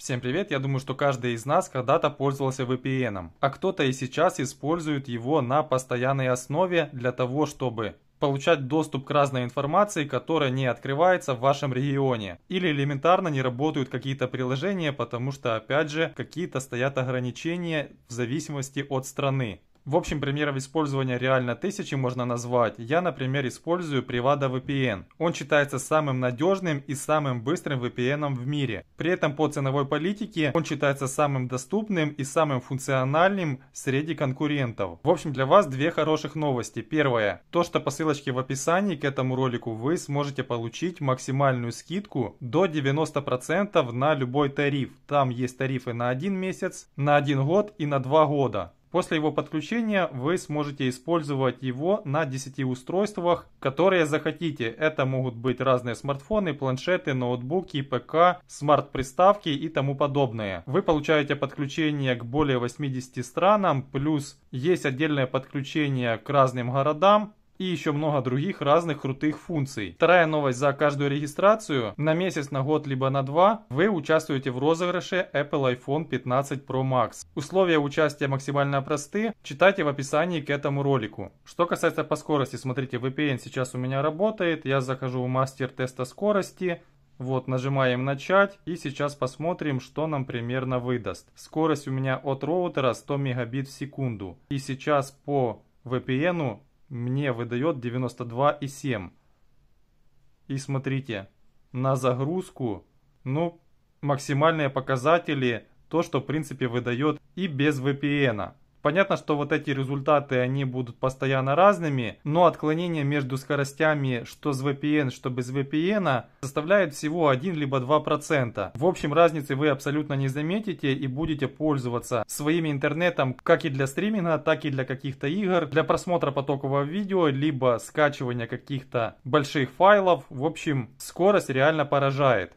Всем привет, я думаю, что каждый из нас когда-то пользовался VPN, а кто-то и сейчас использует его на постоянной основе для того, чтобы получать доступ к разной информации, которая не открывается в вашем регионе. Или элементарно не работают какие-то приложения, потому что, опять же, какие-то стоят ограничения в зависимости от страны. В общем, примеров использования реально тысячи можно назвать. Я, например, использую Privada VPN. Он считается самым надежным и самым быстрым VPN в мире. При этом по ценовой политике он считается самым доступным и самым функциональным среди конкурентов. В общем, для вас две хороших новости. Первое. То, что по ссылочке в описании к этому ролику вы сможете получить максимальную скидку до 90% на любой тариф. Там есть тарифы на один месяц, на один год и на два года. После его подключения вы сможете использовать его на 10 устройствах, которые захотите. Это могут быть разные смартфоны, планшеты, ноутбуки, ПК, смарт-приставки и тому подобное. Вы получаете подключение к более 80 странам, плюс есть отдельное подключение к разным городам, и еще много других разных крутых функций. Вторая новость. За каждую регистрацию на месяц, на год, либо на два вы участвуете в розыгрыше Apple iPhone 15 Pro Max. Условия участия максимально просты. Читайте в описании к этому ролику. Что касается по скорости, смотрите, VPN сейчас у меня работает. Я захожу в мастер теста скорости. Вот, нажимаем начать и сейчас посмотрим, что нам примерно выдаст. Скорость у меня от роутера 100 мегабит в секунду. И сейчас по VPN мне выдает 92,7. И смотрите, на загрузку, ну, максимальные показатели, то, что в принципе выдает и без VPN. -а. Понятно, что вот эти результаты, они будут постоянно разными, но отклонение между скоростями, что с VPN, что без VPN, составляет всего 1 либо 2%. В общем, разницы вы абсолютно не заметите и будете пользоваться своим интернетом как и для стриминга, так и для каких-то игр, для просмотра потокового видео, либо скачивания каких-то больших файлов. В общем, скорость реально поражает.